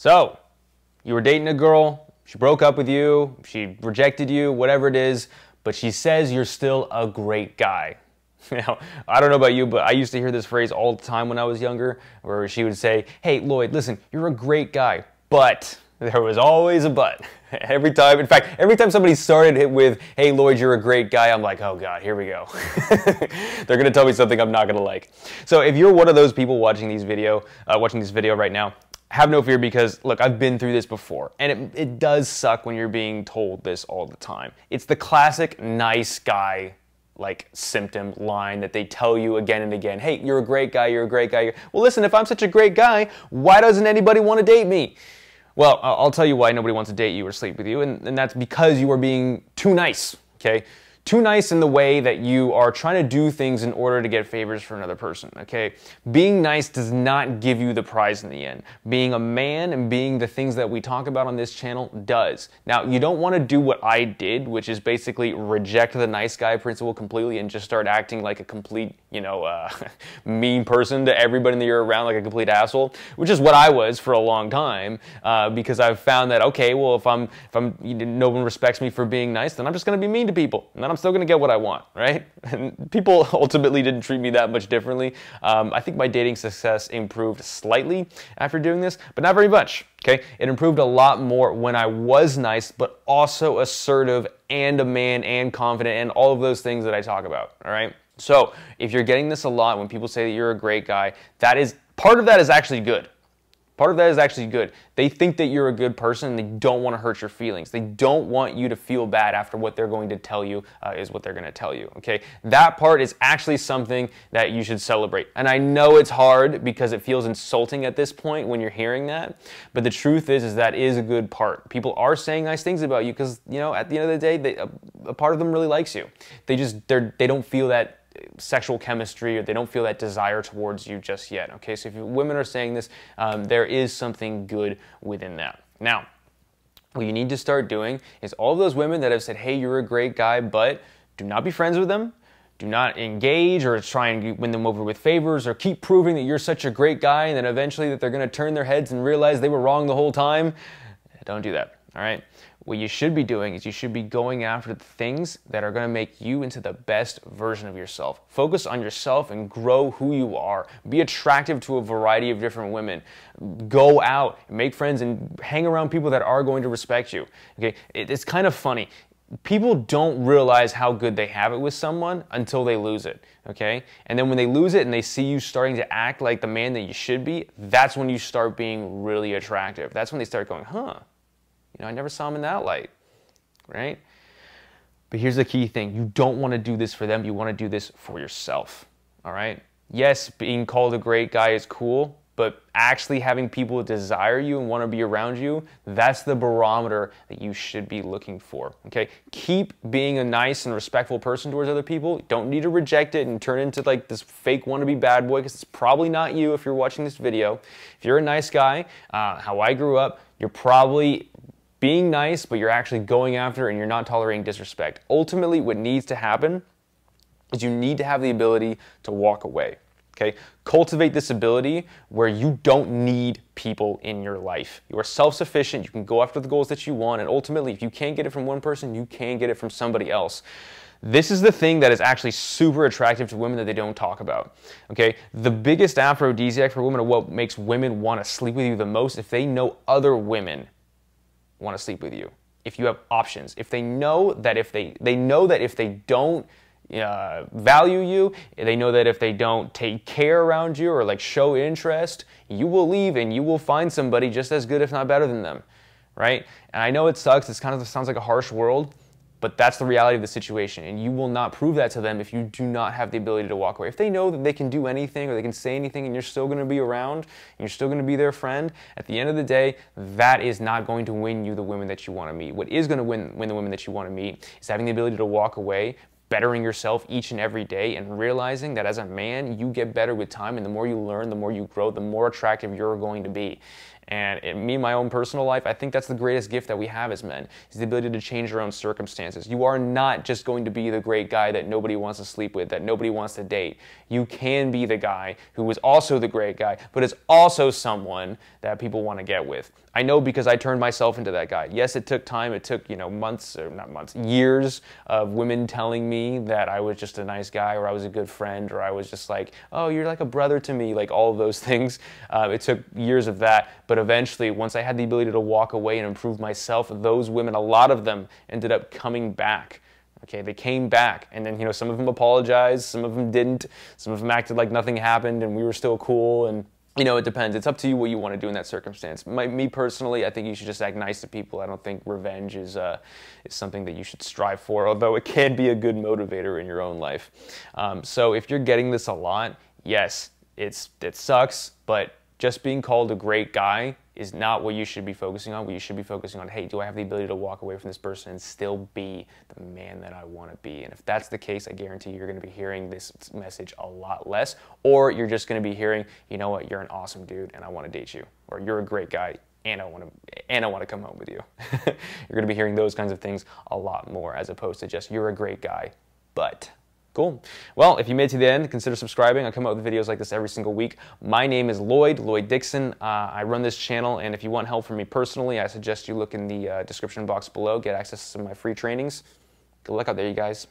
So, you were dating a girl, she broke up with you, she rejected you, whatever it is, but she says you're still a great guy. Now, I don't know about you, but I used to hear this phrase all the time when I was younger, where she would say, Hey, Lloyd, listen, you're a great guy, but there was always a but. Every time, in fact, every time somebody started it with, hey, Lloyd, you're a great guy, I'm like, oh God, here we go. They're gonna tell me something I'm not gonna like. So if you're one of those people watching these video, uh, watching this video right now, have no fear because look i've been through this before and it, it does suck when you're being told this all the time it's the classic nice guy like symptom line that they tell you again and again hey you're a great guy you're a great guy well listen if i'm such a great guy why doesn't anybody want to date me well i'll tell you why nobody wants to date you or sleep with you and, and that's because you are being too nice okay too nice in the way that you are trying to do things in order to get favors for another person, okay? Being nice does not give you the prize in the end. Being a man and being the things that we talk about on this channel does. Now, you don't want to do what I did, which is basically reject the nice guy principle completely and just start acting like a complete, you know, uh, mean person to everybody in the year around, like a complete asshole, which is what I was for a long time uh, because I've found that, okay, well, if I'm, if I'm, you know, no one respects me for being nice, then I'm just going to be mean to people. And then I'm still going to get what I want, right? And people ultimately didn't treat me that much differently. Um, I think my dating success improved slightly after doing this, but not very much. Okay, it improved a lot more when I was nice, but also assertive and a man and confident and all of those things that I talk about. All right. So if you're getting this a lot when people say that you're a great guy, that is part of that is actually good Part of that is actually good. They think that you're a good person and they don't want to hurt your feelings. They don't want you to feel bad after what they're going to tell you uh, is what they're going to tell you, okay? That part is actually something that you should celebrate. And I know it's hard because it feels insulting at this point when you're hearing that, but the truth is is that is a good part. People are saying nice things about you because, you know, at the end of the day, they, a, a, part of them really likes you. They just they're, they don't feel that sexual chemistry or they don't feel that desire towards you just yet. Okay, so if women are saying this, um, there is something good within that. Now, what you need to start doing is all those women that have said, hey, you're a great guy, but do not be friends with them. Do not engage or try and win them over with favors or keep proving that you're such a great guy and then eventually that they're going to turn their heads and realize they were wrong the whole time. Don't do that. All right what you should be doing is you should be going after the things that are going to make you into the best version of yourself. Focus on yourself and grow who you are. Be attractive to a variety of different women. Go out, make friends, and hang around people that are going to respect you. Okay, it's kind of funny people don't realize how good they have it with someone until they lose it, okay? And then when they lose it and they see you starting to act like the man that you should be, that's when you start being really attractive. That's when they start going, huh, you know, I never saw him in that light, right? But here's the key thing you don't want to do this for them, you want to do this for yourself, all right? Yes, being called a great guy is cool, but actually having people desire you and want to be around you, that's the barometer that you should be looking for, okay? Keep being a nice and respectful person towards other people. Don't need to reject it and turn into like this fake wannabe bad boy because it's probably not you if you're watching this video. If you're a nice guy, uh, how I grew up, you're probably being nice, but you're actually going after and you're not tolerating disrespect. Ultimately, what needs to happen is you need to have the ability to walk away. Okay? Cultivate this ability where you don't need people in your life. You are self sufficient, you can go after the goals that you want, and ultimately, if you can't get it from one person, you can get it from somebody else. This is the thing that is actually super attractive to women that they don't talk about. Okay, the biggest aphrodisiac for women, or what makes women want to sleep with you the most, if they know other women want to sleep with you if you have options if they know that if they they know that if they don't uh, value you they know that if they don't take care around you or like show interest you will leave and you will find somebody just as good if not better than them right and i know it sucks it's kind of it sounds like a harsh world but that's the reality of the situation, and you will not prove that to them if you do not have the ability to walk away. If they know that they can do anything or they can say anything and you're still going to be around, and you're still going to be their friend, at the end of the day, that is not going to win you the women that you want to meet. What is going to win, win the women that you want to meet is having the ability to walk away, bettering yourself each and every day and realizing that as a man, you get better with time and the more you learn, the more you grow, the more attractive you're going to be. And in me, my own personal life, I think that's the greatest gift that we have as men is the ability to change your own circumstances. You are not just going to be the great guy that nobody wants to sleep with, that nobody wants to date. You can be the guy who is also the great guy, but is also someone that people want to get with. I know because I turned myself into that guy. Yes, it took time. It took, you know, months, or not months, years of women telling me that I was just a nice guy or I was a good friend or I was just like, oh, you're like a brother to me, like all those things. Uh, it took years of that. But eventually, once I had the ability to walk away and improve myself, those women, a lot of them ended up coming back. Okay, they came back, and then you know some of them apologized, some of them didn't, some of them acted like nothing happened, and we were still cool, and you know, it depends. It's up to you what you want to do in that circumstance. My, me personally, I think you should just act nice to people. I don't think revenge is uh, is something that you should strive for, although it can be a good motivator in your own life. Um, so if you're getting this a lot, yes, it's it sucks, but just being called a great guy is not what you should be focusing on. What you should be focusing on, hey, do I have the ability to walk away from this person and still be the man that I want to be? And if that's the case, I guarantee you're going to be hearing this message a lot less, or you're just going to be hearing, you know what, you're an awesome dude and I want to date you, or you're a great guy and I want to and I want to come home with you. you're going to be hearing those kinds of things a lot more as opposed to just you're a great guy, but Cool. Well, if you made it to the end, consider subscribing. I come out with videos like this every single week. My name is Lloyd, Lloyd Dixon. Uh, I run this channel, and if you want help from me personally, I suggest you look in the uh, description box below, get access to some of my free trainings. Good luck out there, you guys.